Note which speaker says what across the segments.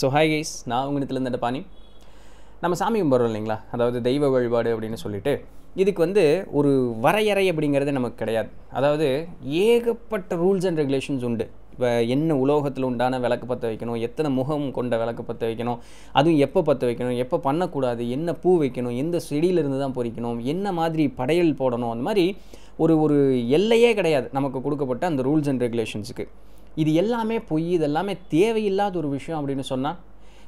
Speaker 1: so hi guys நான் உங்கள் இடத்துல இருந்த பாணி நம்ம சாமி கும்பிட்றோம் இல்லைங்களா அதாவது தெய்வ வழிபாடு அப்படின்னு சொல்லிட்டு இதுக்கு வந்து ஒரு வரையறை அப்படிங்கிறது நமக்கு கிடையாது அதாவது ஏகப்பட்ட ரூல்ஸ் அண்ட் ரெகுலேஷன்ஸ் உண்டு இப்போ என்ன உலோகத்தில் உண்டான விளக்கு பற்ற வைக்கணும் எத்தனை முகம் கொண்ட விளக்கு பற்ற வைக்கணும் அதுவும் எப்போ பற்ற வைக்கணும் எப்போ பண்ணக்கூடாது என்ன பூ வைக்கணும் எந்த செடியிலிருந்து தான் பொறிக்கணும் என்ன மாதிரி படையல் போடணும் அந்த மாதிரி ஒரு ஒரு எல்லையே கிடையாது நமக்கு கொடுக்கப்பட்ட அந்த ரூல்ஸ் அண்ட் ரெகுலேஷன்ஸுக்கு இது எல்லாமே பொய் இது எல்லாமே தேவையில்லாத ஒரு விஷயம் அப்படின்னு சொன்னால்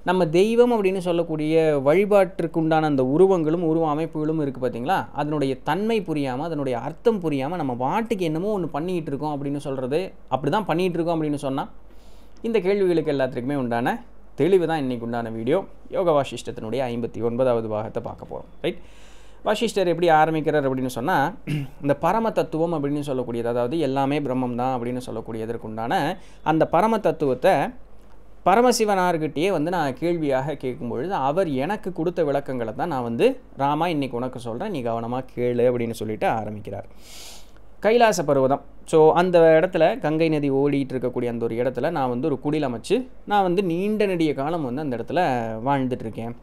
Speaker 1: நம்ம தெய்வம் அப்படின்னு சொல்லக்கூடிய வழிபாட்டிற்கு உண்டான அந்த உருவங்களும் உருவ அமைப்புகளும் இருக்குது பார்த்திங்களா அதனுடைய தன்மை புரியாமல் அதனுடைய அர்த்தம் புரியாமல் நம்ம வாட்டுக்கு என்னமோ ஒன்று பண்ணிகிட்டு இருக்கோம் அப்படின்னு சொல்கிறது அப்படி தான் பண்ணிகிட்டு இருக்கோம் அப்படின்னு சொன்னால் இந்த கேள்விகளுக்கு எல்லாத்துக்குமே உண்டான தெளிவு தான் இன்றைக்கு உண்டான வீடியோ யோகா வாசிஷ்டத்தினுடைய ஐம்பத்தி ஒன்பதாவது பாகத்தை பார்க்க போகிறோம் ரைட் வசிஷ்டர் எப்படி ஆரம்பிக்கிறார் அப்படின்னு சொன்னால் இந்த பரம தத்துவம் அப்படின்னு சொல்லக்கூடியது அதாவது எல்லாமே பிரம்மம் தான் அப்படின்னு சொல்லக்கூடியதற்குண்டான அந்த பரம தத்துவத்தை பரமசிவனார்கிட்டயே வந்து நான் கேள்வியாக கேட்கும்பொழுது அவர் எனக்கு கொடுத்த விளக்கங்களை தான் நான் வந்து ராமா இன்றைக்கி உனக்கு சொல்கிறேன் நீ கவனமாக கேளு அப்படின்னு சொல்லிட்டு ஆரம்பிக்கிறார் கைலாச பருவதம் ஸோ அந்த இடத்துல கங்கை நதி ஓடிட்டு இருக்கக்கூடிய அந்த ஒரு இடத்துல நான் வந்து ஒரு குடில் அமைச்சு நான் வந்து நீண்ட நெடிய காலம் வந்து அந்த இடத்துல வாழ்ந்துட்டுருக்கேன்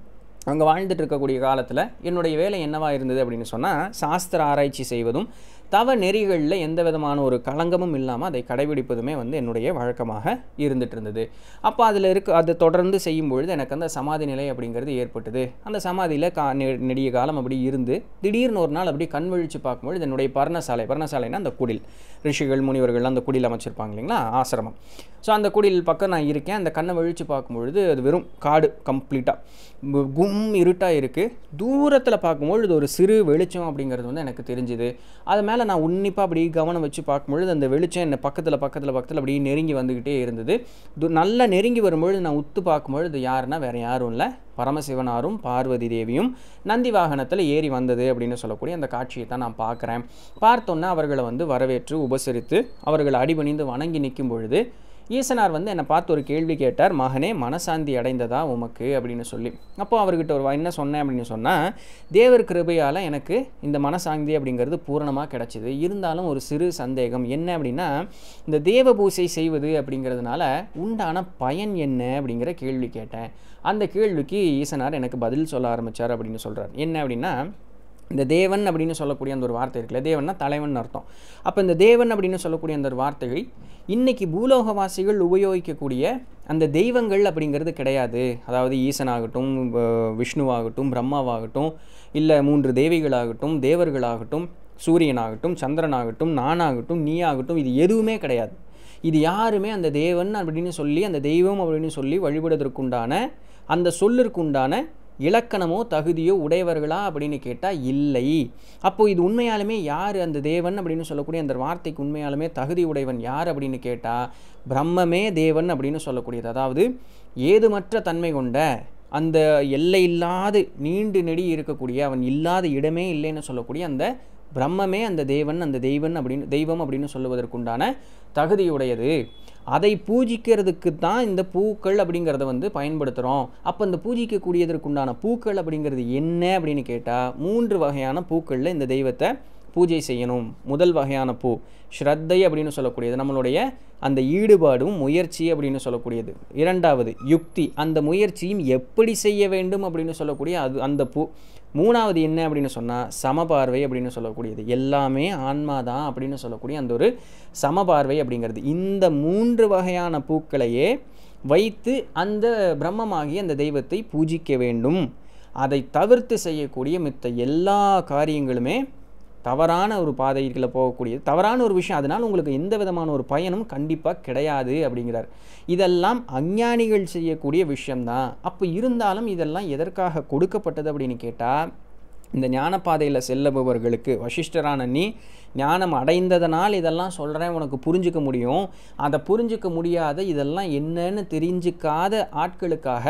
Speaker 1: அங்கே வாழ்ந்துட்டு இருக்கக்கூடிய காலத்தில் என்னுடைய வேலை என்னவாக இருந்தது அப்படின்னு சொன்னால் சாஸ்திர ஆராய்ச்சி செய்வதும் தவ நெறிகளில் எந்த விதமான ஒரு களங்கமும் இல்லாமல் அதை கடைபிடிப்பதுமே வந்து என்னுடைய வழக்கமாக இருந்துகிட்டு இருந்தது அப்போ அதில் இருக்க அது தொடர்ந்து செய்யும் பொழுது எனக்கு அந்த சமாதி நிலை அப்படிங்கிறது ஏற்பட்டது அந்த சமாதியில் கா நெடிய காலம் அப்படி இருந்து திடீர்னு ஒரு நாள் அப்படி கண் விழிச்சு பார்க்கும்பொழுது என்னுடைய பர்ணசாலை பர்ணசாலைனா அந்த குடில் ரிஷிகள் முனிவர்கள் அந்த குடில் அமைச்சிருப்பாங்க இல்லைங்களா ஆசிரமம் ஸோ அந்த குடில் பக்கம் நான் இருக்கேன் அந்த கண்ணை விழிச்சு பார்க்கும்பொழுது அது வெறும் காடு கம்ப்ளீட்டாக கும் இருட்டாக இருக்குது தூரத்தில் பார்க்கும்பொழுது ஒரு சிறு வெளிச்சம் அப்படிங்கிறது வந்து எனக்கு தெரிஞ்சுது அது மேலே மேலே நான் உன்னிப்பாக அப்படி கவனம் வச்சு பார்க்கும்பொழுது அந்த வெளிச்சம் என்னை பக்கத்தில் பக்கத்தில் பக்கத்தில் அப்படியே நெருங்கி வந்துக்கிட்டே இருந்தது நல்லா நெருங்கி வரும்பொழுது நான் உத்து பார்க்கும்பொழுது யாருன்னா வேறு யாரும் இல்லை பரமசிவனாரும் பார்வதி தேவியும் நந்தி வாகனத்தில் ஏறி வந்தது அப்படின்னு சொல்லக்கூடிய அந்த காட்சியை தான் நான் பார்க்குறேன் பார்த்தோன்னே அவர்களை வந்து வரவேற்று உபசரித்து அவர்களை அடிபணிந்து வணங்கி நிற்கும் பொழுது ஈசனார் வந்து என்னை பார்த்து ஒரு கேள்வி கேட்டார் மகனே மனசாந்தி அடைந்ததா உமக்கு அப்படின்னு சொல்லி அப்போ அவர்கிட்ட ஒரு என்ன சொன்னேன் அப்படின்னு சொன்னால் தேவர் கிருபையால் எனக்கு இந்த மனசாந்தி அப்படிங்கிறது பூரணமாக கிடச்சிது இருந்தாலும் ஒரு சிறு சந்தேகம் என்ன அப்படின்னா இந்த தேவ பூசை செய்வது அப்படிங்கிறதுனால உண்டான பயன் என்ன அப்படிங்கிற கேள்வி கேட்டேன் அந்த கேள்விக்கு ஈசனார் எனக்கு பதில் சொல்ல ஆரம்பித்தார் அப்படின்னு சொல்கிறார் என்ன அப்படின்னா இந்த தேவன் அப்படின்னு சொல்லக்கூடிய அந்த ஒரு வார்த்தை இருக்குல்ல தேவன்னா தலைவன் அர்த்தம் அப்போ இந்த தேவன் அப்படின்னு சொல்லக்கூடிய அந்த ஒரு வார்த்தைகள் இன்றைக்கி பூலோகவாசிகள் உபயோகிக்கக்கூடிய அந்த தெய்வங்கள் அப்படிங்கிறது கிடையாது அதாவது ஈசனாகட்டும் விஷ்ணுவாகட்டும் பிரம்மாவாகட்டும் இல்லை மூன்று தேவிகளாகட்டும் தேவர்களாகட்டும் சூரியனாகட்டும் சந்திரனாகட்டும் நானாகட்டும் நீயாகட்டும் இது எதுவுமே கிடையாது இது யாருமே அந்த தேவன் அப்படின்னு சொல்லி அந்த தெய்வம் அப்படின்னு சொல்லி வழிபடுவதற்குண்டான அந்த சொல்லிற்குண்டான இலக்கணமோ தகுதியோ உடையவர்களா அப்படின்னு கேட்டால் இல்லை அப்போது இது உண்மையாலுமே யார் அந்த தேவன் அப்படின்னு சொல்லக்கூடிய அந்த வார்த்தைக்கு உண்மையாலுமே தகுதி உடையவன் யார் அப்படின்னு கேட்டால் பிரம்மமே தேவன் அப்படின்னு சொல்லக்கூடியது அதாவது ஏதுமற்ற தன்மை கொண்ட அந்த எல்லை இல்லாது நீண்டு நெடி இருக்கக்கூடிய அவன் இல்லாத இடமே இல்லைன்னு சொல்லக்கூடிய அந்த பிரம்மமே அந்த தேவன் அந்த தெய்வன் அப்படின்னு தெய்வம் அப்படின்னு சொல்லுவதற்குண்டான தகுதியுடையது அதை பூஜிக்கிறதுக்கு தான் இந்த பூக்கள் அப்படிங்கிறத வந்து பயன்படுத்துகிறோம் அப்போ இந்த பூஜிக்கக்கூடியதற்குண்டான பூக்கள் அப்படிங்கிறது என்ன அப்படின்னு கேட்டால் மூன்று வகையான பூக்களில் இந்த தெய்வத்தை பூஜை செய்யணும் முதல் வகையான பூ ஸ்ரத்தை அப்படின்னு சொல்லக்கூடியது நம்மளுடைய அந்த ஈடுபாடும் முயற்சி அப்படின்னு சொல்லக்கூடியது இரண்டாவது யுக்தி அந்த முயற்சியும் எப்படி செய்ய வேண்டும் அப்படின்னு சொல்லக்கூடிய அது அந்த பூ மூணாவது என்ன அப்படின்னு சொன்னால் சமபார்வை அப்படின்னு சொல்லக்கூடியது எல்லாமே ஆன்மா தான் அப்படின்னு சொல்லக்கூடிய அந்த ஒரு சமபார்வை அப்படிங்கிறது இந்த மூன்று வகையான பூக்களையே வைத்து அந்த பிரம்மமாகி அந்த தெய்வத்தை பூஜிக்க வேண்டும் அதை தவிர்த்து செய்யக்கூடிய மித்த எல்லா காரியங்களுமே தவறான ஒரு பாதைகளில் போகக்கூடியது தவறான ஒரு விஷயம் அதனால் உங்களுக்கு எந்த விதமான ஒரு பயனும் கண்டிப்பாக கிடையாது அப்படிங்கிறார் இதெல்லாம் அஞ்ஞானிகள் செய்யக்கூடிய விஷயம்தான் அப்போ இருந்தாலும் இதெல்லாம் எதற்காக கொடுக்கப்பட்டது அப்படின்னு கேட்டால் இந்த ஞானப்பாதையில் செல்லபவர்களுக்கு வசிஷ்டரான நீ ஞானம் அடைந்ததனால் இதெல்லாம் சொல்கிறேன் உனக்கு புரிஞ்சிக்க முடியும் அதை புரிஞ்சிக்க முடியாத இதெல்லாம் என்னன்னு தெரிஞ்சிக்காத ஆட்களுக்காக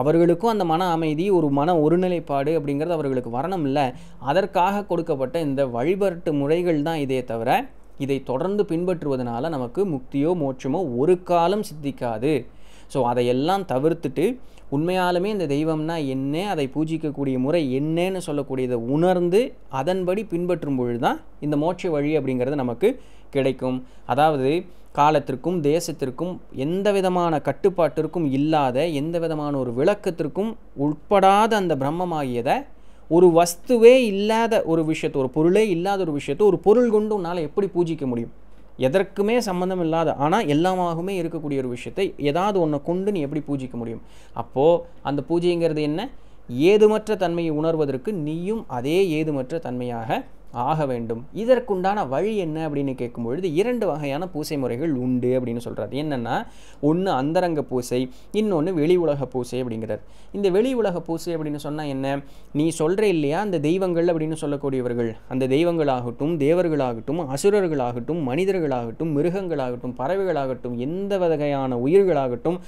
Speaker 1: அவர்களுக்கும் அந்த மன அமைதி ஒரு மன ஒருநிலைப்பாடு அப்படிங்கிறது அவர்களுக்கு வரணும் இல்லை அதற்காக கொடுக்கப்பட்ட இந்த வழிபாட்டு முறைகள் தான் இதே தவிர இதை தொடர்ந்து பின்பற்றுவதனால நமக்கு முக்தியோ மோட்சமோ ஒரு காலம் சித்திக்காது ஸோ அதையெல்லாம் தவிர்த்துட்டு உண்மையாலுமே இந்த தெய்வம்னா என்ன அதை பூஜிக்கக்கூடிய முறை என்னன்னு சொல்லக்கூடியதை உணர்ந்து அதன்படி பின்பற்றும் பொழுது தான் இந்த மோட்ச வழி அப்படிங்கிறது நமக்கு கிடைக்கும் அதாவது காலத்திற்கும் தேசத்திற்கும் எந்த விதமான கட்டுப்பாட்டிற்கும் இல்லாத எந்த விதமான ஒரு விளக்கத்திற்கும் உட்படாத அந்த பிரம்மமாகியதை ஒரு வஸ்துவே இல்லாத ஒரு விஷயத்தை ஒரு பொருளே இல்லாத ஒரு விஷயத்தை ஒரு பொருள் கொண்டு உன்னால் எப்படி பூஜிக்க முடியும் எதற்குமே சம்மந்தம் இல்லாத ஆனால் எல்லாமாகவுமே இருக்கக்கூடிய ஒரு விஷயத்தை ஏதாவது ஒன்றை கொண்டு நீ எப்படி பூஜிக்க முடியும் அப்போது அந்த பூஜைங்கிறது என்ன ஏதுமற்ற தன்மையை உணர்வதற்கு நீயும் அதே ஏதுமற்ற தன்மையாக ஆக வேண்டும் இதற்குண்டான வழி என்ன அப்படின்னு கேட்கும் பொழுது இரண்டு வகையான பூசை முறைகள் உண்டு அப்படின்னு சொல்கிறார் என்னென்னா ஒன்று அந்தரங்க பூசை இன்னொன்று வெளி உலக பூசை அப்படிங்கிறார் இந்த வெளி உலக பூசை அப்படின்னு சொன்னால் என்ன நீ சொல்கிற இல்லையா அந்த தெய்வங்கள் அப்படின்னு சொல்லக்கூடியவர்கள் அந்த தெய்வங்களாகட்டும் தேவர்களாகட்டும் அசுரர்களாகட்டும் மனிதர்களாகட்டும் மிருகங்களாகட்டும் பறவைகளாகட்டும் எந்த வகையான உயிர்களாகட்டும்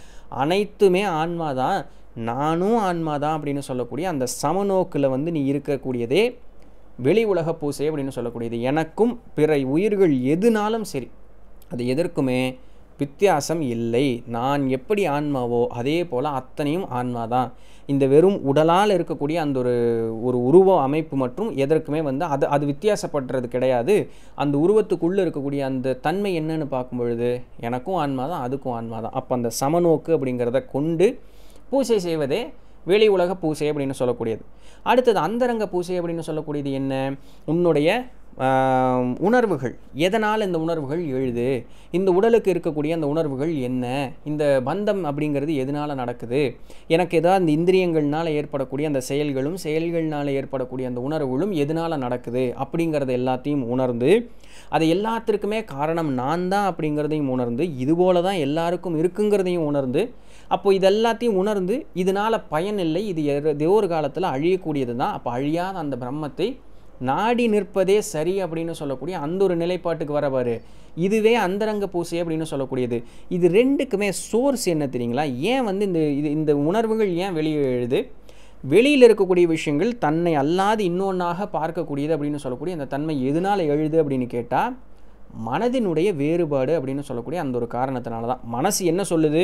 Speaker 1: அனைத்துமே ஆன்மா தான் நானும் ஆன்மா தான் அப்படின்னு சொல்லக்கூடிய அந்த சமநோக்கில் வந்து நீ இருக்கக்கூடியதே வெளி உலக பூசை அப்படின்னு சொல்லக்கூடியது எனக்கும் பிற உயிர்கள் எதுனாலும் சரி அது எதற்குமே வித்தியாசம் இல்லை நான் எப்படி ஆன்மாவோ அதே போல் அத்தனையும் ஆன்மா தான் இந்த வெறும் உடலால் இருக்கக்கூடிய அந்த ஒரு ஒரு உருவ அமைப்பு மற்றும் எதற்குமே வந்து அது அது வித்தியாசப்படுறது கிடையாது அந்த உருவத்துக்குள்ளே இருக்கக்கூடிய அந்த தன்மை என்னன்னு பார்க்கும்பொழுது எனக்கும் ஆன்மா தான் அதுக்கும் ஆன்மா தான் அப்போ அந்த சமநோக்கு அப்படிங்கிறத கொண்டு பூஜை செய்வதே வெளி உலக பூசை அப்படின்னு சொல்லக்கூடியது அடுத்தது அந்தரங்க பூசை அப்படின்னு சொல்லக்கூடியது என்ன உன்னுடைய உணர்வுகள் எதனால் இந்த உணர்வுகள் எழுது இந்த உடலுக்கு இருக்கக்கூடிய அந்த உணர்வுகள் என்ன இந்த பந்தம் அப்படிங்கிறது எதனால் நடக்குது எனக்கு ஏதாவது அந்த இந்திரியங்கள்னால் ஏற்படக்கூடிய அந்த செயல்களும் செயல்கள்னால் ஏற்படக்கூடிய அந்த உணர்வுகளும் எதனால் நடக்குது அப்படிங்கிறத எல்லாத்தையும் உணர்ந்து அது எல்லாத்திற்குமே காரணம் நான் தான் அப்படிங்கிறதையும் உணர்ந்து இதுபோல தான் எல்லாருக்கும் இருக்குங்கிறதையும் உணர்ந்து அப்போது இது எல்லாத்தையும் உணர்ந்து இதனால் பயனில்லை இது ஏதோ ஒரு காலத்தில் அழியக்கூடியது தான் அப்போ அழியாத அந்த பிரம்மத்தை நாடி நிற்பதே சரி அப்படின்னு சொல்லக்கூடிய அந்த ஒரு நிலைப்பாட்டுக்கு வரவர் இதுவே அந்தரங்க பூசை அப்படின்னு சொல்லக்கூடியது இது ரெண்டுக்குமே சோர்ஸ் என்ன தெரியுங்களா ஏன் வந்து இந்த இது இந்த உணர்வுகள் ஏன் வெளியே எழுது வெளியில் இருக்கக்கூடிய விஷயங்கள் தன்னை அல்லாது இன்னொன்றாக பார்க்கக்கூடியது அப்படின்னு சொல்லக்கூடிய அந்த தன்மை எதனால் எழுது அப்படின்னு கேட்டால் மனதினுடைய வேறுபாடு அப்படின்னு சொல்லக்கூடிய அந்த ஒரு காரணத்தினால தான் மனசு என்ன சொல்லுது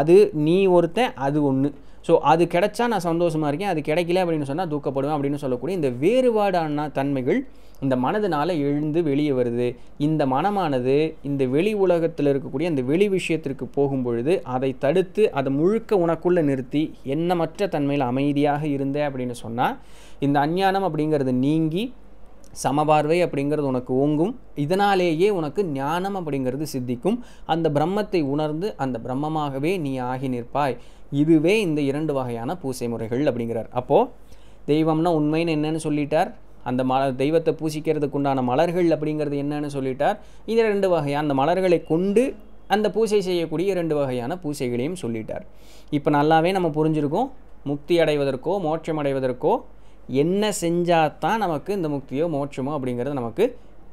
Speaker 1: அது நீ ஒருத்தன் அது ஒன்று ஸோ அது கிடைச்சா நான் சந்தோஷமாக இருக்கேன் அது கிடைக்கல அப்படின்னு சொன்னால் தூக்கப்படுவேன் அப்படின்னு சொல்லக்கூடிய இந்த வேறுபாடான தன்மைகள் இந்த மனதினால் எழுந்து வெளியே வருது இந்த மனமானது இந்த வெளி உலகத்தில் இருக்கக்கூடிய அந்த வெளி விஷயத்திற்கு போகும் பொழுது அதை தடுத்து அதை முழுக்க உனக்குள்ளே நிறுத்தி என்னமற்ற தன்மையில் அமைதியாக இருந்தேன் அப்படின்னு சொன்னால் இந்த அஞ்ஞானம் அப்படிங்கிறது நீங்கி சமபார்வை அப்படிங்கிறது உனக்கு ஓங்கும் இதனாலேயே உனக்கு ஞானம் அப்படிங்கிறது சித்திக்கும் அந்த பிரம்மத்தை உணர்ந்து அந்த பிரம்மமாகவே நீ ஆகி நிற்பாய் இதுவே இந்த இரண்டு வகையான பூசை முறைகள் அப்படிங்கிறார் அப்போது தெய்வம்னா உண்மைன்னு என்னன்னு சொல்லிட்டார் அந்த மல தெய்வத்தை பூசிக்கிறதுக்கு உண்டான மலர்கள் அப்படிங்கிறது என்னன்னு சொல்லிட்டார் இது ரெண்டு வகையான அந்த மலர்களை கொண்டு அந்த பூசை செய்யக்கூடிய ரெண்டு வகையான பூசைகளையும் சொல்லிட்டார் இப்போ நல்லாவே நம்ம புரிஞ்சிருக்கோம் முக்தி அடைவதற்கோ மோட்சம் அடைவதற்கோ என்ன செஞ்சால் தான் நமக்கு இந்த முக்தியோ மோட்சமோ அப்படிங்கிறது நமக்கு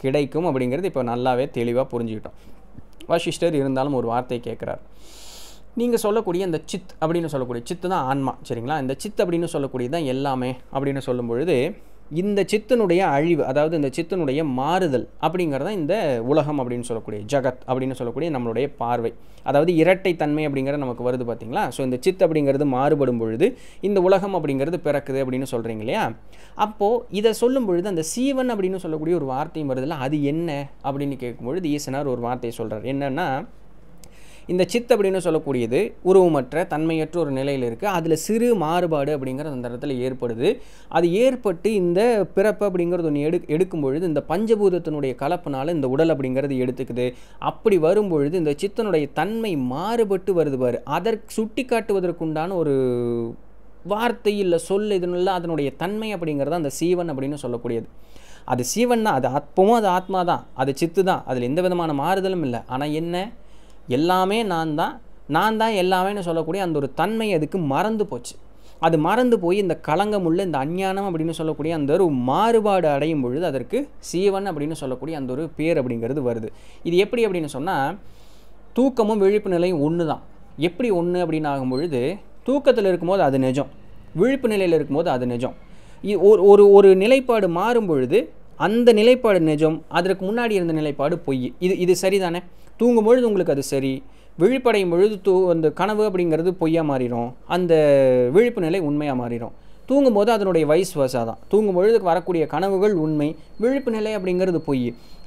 Speaker 1: கிடைக்கும் அப்படிங்கிறது இப்போ நல்லாவே தெளிவாக புரிஞ்சுக்கிட்டோம் வசிஷ்டர் இருந்தாலும் ஒரு வார்த்தை கேட்குறாரு நீங்கள் சொல்லக்கூடிய இந்த சித் அப்படின்னு சொல்லக்கூடிய சித்து தான் ஆன்மா சரிங்களா இந்த சித் அப்படின்னு சொல்லக்கூடியது தான் எல்லாமே அப்படின்னு சொல்லும் பொழுது இந்த சித்தனுடைய அழிவு அதாவது இந்த சித்தனுடைய மாறுதல் அப்படிங்கிறத இந்த உலகம் அப்படின்னு சொல்லக்கூடிய ஜகத் அப்படின்னு சொல்லக்கூடிய நம்மளுடைய பார்வை அதாவது இரட்டை தன்மை அப்படிங்கிறது நமக்கு வருது பார்த்தீங்களா ஸோ இந்த சித் அப்படிங்கிறது மாறுபடும் பொழுது இந்த உலகம் அப்படிங்கிறது பிறக்குது அப்படின்னு சொல்கிறீங்க இல்லையா அப்போது இதை சொல்லும் பொழுது அந்த சீவன் அப்படின்னு சொல்லக்கூடிய ஒரு வார்த்தையும் வருதுல்ல அது என்ன அப்படின்னு கேட்கும்பொழுது ஈசனார் ஒரு வார்த்தையை சொல்கிறார் என்னென்னா இந்த சித் அப்படின்னு சொல்லக்கூடியது உருவமற்ற தன்மையற்ற ஒரு நிலையில் இருக்குது அதில் சிறு மாறுபாடு அப்படிங்கிறது அந்த இடத்துல ஏற்படுது அது ஏற்பட்டு இந்த பிறப்பு அப்படிங்கிறது ஒன்று எடு எடுக்கும் பொழுது இந்த பஞ்சபூதத்தினுடைய கலப்பினால் இந்த உடல் அப்படிங்கிறது எடுத்துக்குது அப்படி வரும்பொழுது இந்த சித்தனுடைய தன்மை மாறுபட்டு வருது பாரு அதற்கு சுட்டி காட்டுவதற்குண்டான ஒரு வார்த்தை இல்லை சொல் இதுன்னு அதனுடைய தன்மை அப்படிங்கிறது அந்த சீவன் அப்படின்னு சொல்லக்கூடியது அது சீவன் தான் அது ஆத்மமும் அது ஆத்மா தான் அது சித்து தான் அதில் எந்த விதமான மாறுதலும் இல்லை ஆனால் என்ன எல்லாமே நான் தான் நான் தான் எல்லாமேன்னு சொல்லக்கூடிய அந்த ஒரு தன்மை அதுக்கு மறந்து போச்சு அது மறந்து போய் இந்த கலங்கமுள்ள இந்த அஞ்ஞானம் அப்படின்னு சொல்லக்கூடிய அந்த ஒரு மாறுபாடு அடையும் பொழுது அதற்கு சீவன் அப்படின்னு சொல்லக்கூடிய அந்த ஒரு பேர் அப்படிங்கிறது வருது இது எப்படி அப்படின்னு சொன்னால் தூக்கமும் விழிப்பு நிலையும் ஒன்று தான் எப்படி ஒன்று அப்படின்னு ஆகும் பொழுது தூக்கத்தில் இருக்கும்போது அது நிஜம் விழிப்பு நிலையில் இருக்கும்போது அது நிஜம் ஒரு ஒரு நிலைப்பாடு மாறும் பொழுது அந்த நிலைப்பாடு நிஜம் அதற்கு முன்னாடி இருந்த நிலைப்பாடு பொய் இது இது சரிதானே தூங்கும் பொழுது உங்களுக்கு அது சரி விழிப்படையும் பொழுது தூ அந்த கனவு அப்படிங்கிறது பொய்யாக மாறிடும் அந்த விழிப்பு நிலை உண்மையாக மாறிடும் தூங்கும்போது அதனுடைய வயசு வசா தான் தூங்கும் பொழுது வரக்கூடிய கனவுகள் உண்மை விழிப்பு நிலை அப்படிங்கிறது பொய்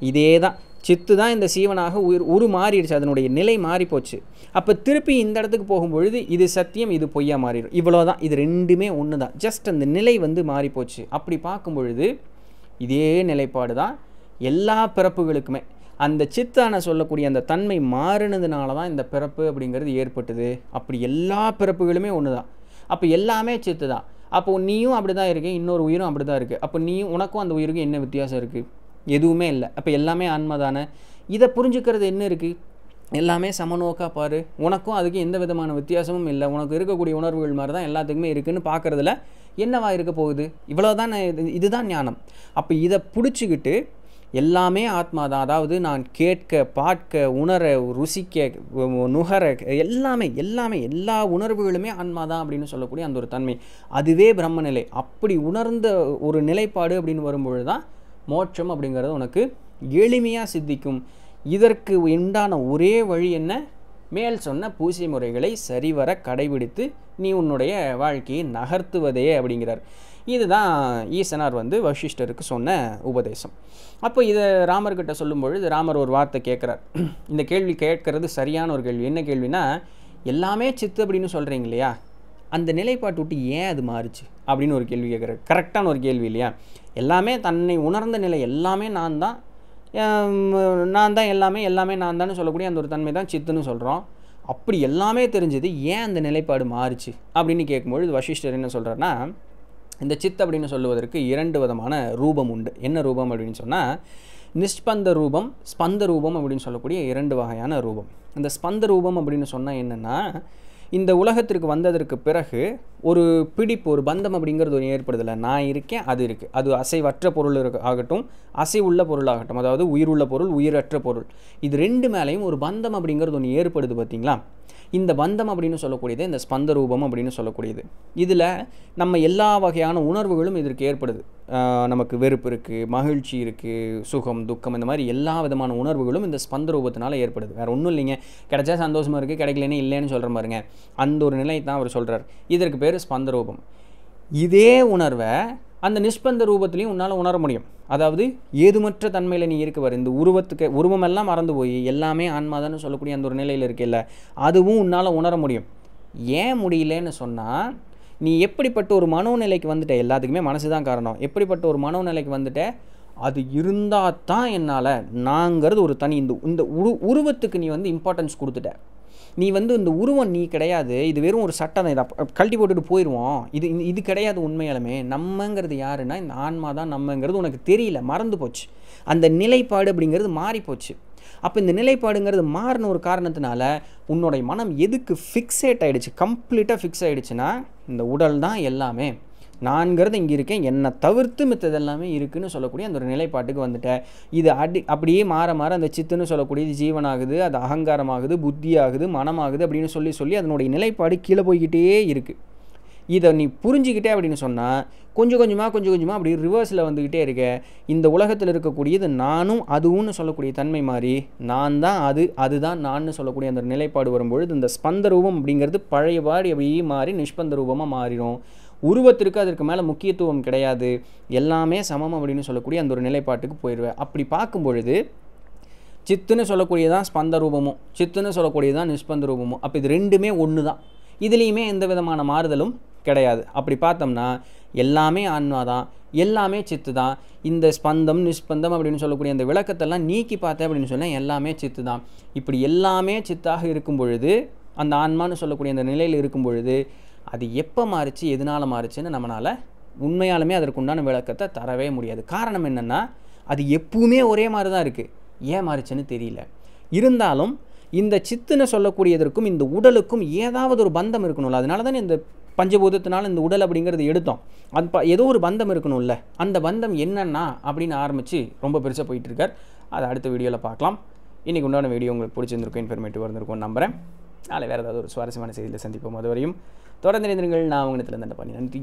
Speaker 1: இதே தான் சித்து தான் இந்த சீவனாக உயிர் உரு மாறிடுச்சு அதனுடைய நிலை மாறிப்போச்சு அப்போ திருப்பி இந்த இடத்துக்கு போகும்பொழுது இது சத்தியம் இது பொய்யாக மாறிடும் இவ்வளோ தான் இது ரெண்டுமே ஒன்று தான் ஜஸ்ட் அந்த நிலை வந்து மாறிப்போச்சு அப்படி பார்க்கும் பொழுது இதே நிலைப்பாடு தான் எல்லா பிறப்புகளுக்குமே அந்த சித்தான சொல்லக்கூடிய அந்த தன்மை மாறினதுனால தான் இந்த பிறப்பு அப்படிங்கிறது ஏற்பட்டது அப்படி எல்லா பிறப்புகளுமே ஒன்று தான் அப்போ எல்லாமே சித்து தான் அப்போது நீயும் அப்படி தான் இருக்கு இன்னொரு உயிரும் அப்படி தான் இருக்குது அப்போ நீயும் உனக்கும் அந்த உயிருக்கும் என்ன வித்தியாசம் இருக்குது எதுவுமே இல்லை அப்போ எல்லாமே ஆன்மதான இதை புரிஞ்சுக்கிறது என்ன இருக்குது எல்லாமே சமநோக்காக பாரு உனக்கும் அதுக்கு எந்த விதமான வித்தியாசமும் இல்லை உனக்கு இருக்கக்கூடிய உணர்வுகள் மாதிரி தான் எல்லாத்துக்குமே இருக்குதுன்னு பார்க்குறதுல என்னவா இருக்க போகுது இவ்வளோதான் இதுதான் ஞானம் அப்போ இதை பிடிச்சிக்கிட்டு எல்லாமே ஆத்மா தான் அதாவது நான் கேட்க பார்க்க உணர ருசிக்க நுகர எல்லாமே எல்லாமே எல்லா உணர்வுகளுமே ஆன்மா தான் அப்படின்னு சொல்லக்கூடிய அந்த ஒரு தன்மை அதுவே பிரம்மநிலை அப்படி உணர்ந்த ஒரு நிலைப்பாடு அப்படின்னு வரும்பொழுது தான் மோட்சம் அப்படிங்கிறது உனக்கு எளிமையாக சித்திக்கும் இதற்கு உண்டான ஒரே வழி என்ன மேல் சொன்ன பூசை முறைகளை சரிவர கடைபிடித்து நீ உன்னுடைய வாழ்க்கையை நகர்த்துவதே அப்படிங்கிறார் இதுதான் ஈசனார் வந்து வசிஷ்டருக்கு சொன்ன உபதேசம் அப்போ இதை ராமர்கிட்ட சொல்லும்பொழுது ராமர் ஒரு வார்த்தை கேட்குறார் இந்த கேள்வி கேட்கறது சரியான ஒரு கேள்வி என்ன கேள்வினா எல்லாமே சித்து அப்படின்னு சொல்கிறீங்க இல்லையா அந்த நிலைப்பாட்டு விட்டு ஏன் அது மாறுச்சு அப்படின்னு ஒரு கேள்வி கேட்குறாரு கரெக்டான ஒரு கேள்வி இல்லையா எல்லாமே தன்னை உணர்ந்த நிலை எல்லாமே நான் தான் நான் தான் எல்லாமே எல்லாமே நான் தான் சொல்லக்கூடிய அந்த ஒரு தன்மை தான் சித்துன்னு சொல்கிறோம் அப்படி எல்லாமே தெரிஞ்சது ஏன் அந்த நிலைப்பாடு மாறுச்சு அப்படின்னு கேட்கும்பொழுது வசிஷ்டர் என்ன சொல்கிறாருன்னா இந்த சித் அப்படின்னு சொல்லுவதற்கு இரண்டு விதமான ரூபம் உண்டு என்ன ரூபம் அப்படின்னு சொன்னால் நிஷ்பந்த ரூபம் ஸ்பந்த ரூபம் அப்படின்னு சொல்லக்கூடிய இரண்டு வகையான ரூபம் இந்த ஸ்பந்த ரூபம் அப்படின்னு சொன்னால் என்னென்னா இந்த உலகத்திற்கு வந்ததற்கு பிறகு ஒரு பிடிப்பு ஒரு பந்தம் அப்படிங்கிறது ஒன்று ஏற்படுதில்லை நான் இருக்கேன் அது இருக்குது அது அசைவற்ற பொருள் இருக்க ஆகட்டும் அசைவுள்ள பொருள் ஆகட்டும் அதாவது உயிருள்ள பொருள் உயிரற்ற பொருள் இது ரெண்டு மேலேயும் ஒரு பந்தம் அப்படிங்கிறது ஒன்று ஏற்படுது பார்த்திங்களா இந்த பந்தம் அப்படின்னு சொல்லக்கூடியது இந்த ஸ்பந்த ரூபம் அப்படின்னு சொல்லக்கூடியது இதில் நம்ம எல்லா வகையான உணர்வுகளும் இதற்கு ஏற்படுது நமக்கு வெறுப்பு இருக்குது மகிழ்ச்சி இருக்குது சுகம் துக்கம் இந்த மாதிரி எல்லா விதமான உணர்வுகளும் இந்த ஸ்பந்த ரூபத்தினால ஏற்படுது வேறு ஒன்றும் இல்லைங்க கிடைச்சா சந்தோஷமாக இருக்குது கிடைக்கலன்னு இல்லைன்னு சொல்கிற மாதிரிங்க அந்த ஒரு நிலை தான் அவர் சொல்கிறார் இதற்கு பேர் ஸ்பந்த ரூபம் இதே உணர்வை அந்த நிஷ்பந்த ரூபத்திலையும் உன்னால் உணர முடியும் அதாவது ஏதுமற்ற தன்மையில் நீ இருக்கவர் இந்த உருவத்துக்கு உருவமெல்லாம் மறந்து போய் எல்லாமே ஆன்மாதான்னு சொல்லக்கூடிய அந்த ஒரு நிலையில் இருக்கில்ல அதுவும் உன்னால் உணர முடியும் ஏன் முடியலன்னு சொன்னால் நீ எப்படிப்பட்ட ஒரு மனோநிலைக்கு வந்துட்ட எல்லாத்துக்குமே மனசு தான் காரணம் எப்படிப்பட்ட ஒரு மனோநிலைக்கு வந்துட்ட அது இருந்தால் தான் என்னால் நாங்கிறது ஒரு தனி இந்த இந்த உரு உருவத்துக்கு நீ வந்து இம்பார்ட்டன்ஸ் கொடுத்துட்ட நீ வந்து இந்த உருவம் நீ கிடையாது இது வெறும் ஒரு சட்டம் தான் இதை கழட்டி போட்டுட்டு போயிடுவோம் இது இது கிடையாது உண்மையாலுமே நம்மங்கிறது யாருன்னா இந்த ஆன்மா தான் நம்மங்கிறது உனக்கு தெரியல மறந்து போச்சு அந்த நிலைப்பாடு அப்படிங்கிறது மாறிப்போச்சு அப்போ இந்த நிலைப்பாடுங்கிறது மாறின ஒரு காரணத்தினால உன்னோடைய மனம் எதுக்கு ஃபிக்ஸேட் ஆகிடுச்சு கம்ப்ளீட்டாக ஃபிக்ஸ் ஆகிடுச்சுன்னா இந்த உடல் தான் எல்லாமே நான்கிறது இங்கே இருக்கேன் என்னை தவிர்த்து மித்தது எல்லாமே இருக்குதுன்னு சொல்லக்கூடிய அந்த ஒரு நிலைப்பாட்டுக்கு வந்துட்டேன் இது அடி அப்படியே மாற மாற அந்த சித்துன்னு சொல்லக்கூடியது ஜீவனாகுது அது அகங்காரமாகுது புத்தியாகுது மனமாகுது அப்படின்னு சொல்லி சொல்லி அதனுடைய நிலைப்பாடு கீழே போய்கிட்டே இருக்குது இதை நீ புரிஞ்சுக்கிட்டே அப்படின்னு சொன்னால் கொஞ்சம் கொஞ்சமாக கொஞ்சம் கொஞ்சமாக அப்படி ரிவர்ஸில் வந்துக்கிட்டே இருக்க இந்த உலகத்தில் இருக்கக்கூடியது நானும் அதுவும்னு சொல்லக்கூடிய தன்மை மாதிரி நான் தான் அது அதுதான் நான்னு சொல்லக்கூடிய அந்த நிலைப்பாடு வரும்பொழுது இந்த ஸ்பந்த ரூபம் அப்படிங்கிறது பழைய பாடி அப்படியே மாறி நிஷ்பந்த ரூபமாக மாறிடும் உருவத்திற்கு அதற்கு மேலே முக்கியத்துவம் கிடையாது எல்லாமே சமம் அப்படின்னு சொல்லக்கூடிய அந்த ஒரு நிலைப்பாட்டுக்கு போயிடுவேன் அப்படி பார்க்கும் பொழுது சித்துன்னு சொல்லக்கூடியதான் ஸ்பந்த ரூபமும் சித்துன்னு சொல்லக்கூடியதான் நிஷ்பந்த ரூபமும் அப்போ இது ரெண்டுமே ஒன்று தான் இதுலேயுமே எந்த விதமான மாறுதலும் கிடையாது அப்படி பார்த்தோம்னா எல்லாமே ஆன்மா தான் எல்லாமே சித்து தான் இந்த ஸ்பந்தம் நிஷ்பந்தம் அப்படின்னு சொல்லக்கூடிய அந்த விளக்கத்தெல்லாம் நீக்கி பார்த்தேன் அப்படின்னு சொன்னால் எல்லாமே சித்து தான் இப்படி எல்லாமே சித்தாக இருக்கும் பொழுது அந்த ஆன்மான்னு சொல்லக்கூடிய அந்த நிலையில் இருக்கும் பொழுது அது எப்போ மாறிச்சு எதனால் மாறிச்சுன்னு நம்மளால் உண்மையாலுமே அதற்கு உண்டான விளக்கத்தை தரவே முடியாது காரணம் என்னென்னா அது எப்பவுமே ஒரே மாதிரி தான் இருக்குது ஏன் மாறிச்சுன்னு தெரியல இருந்தாலும் இந்த சித்துன்னு சொல்லக்கூடியதற்கும் இந்த உடலுக்கும் ஏதாவது ஒரு பந்தம் இருக்கணும்ல அதனால தானே இந்த பஞ்சபூதத்தினால இந்த உடல் அப்படிங்கிறது எடுத்தோம் அது ப ஏதோ ஒரு பந்தம் இருக்கணும்ல அந்த பந்தம் என்னென்னா அப்படின்னு ஆரம்பித்து ரொம்ப பெருசாக போயிட்டுருக்கார் அதை அடுத்த வீடியோவில் பார்க்கலாம் இன்றைக்கு உண்டான வீடியோ உங்களுக்கு பிடிச்சிருந்துருக்கும் இன்ஃபர்மேட்டிவ் இருந்திருக்கும் நம்புகிறேன் நாளை வேறு ஏதாவது ஒரு சுவாரஸ்யமான செய்தியில் சந்திப்போம் அது வரையும் தொடர்ந்து இருந்திருங்கள் நான் உங்களிடத்தில் பண்ணி நன்றி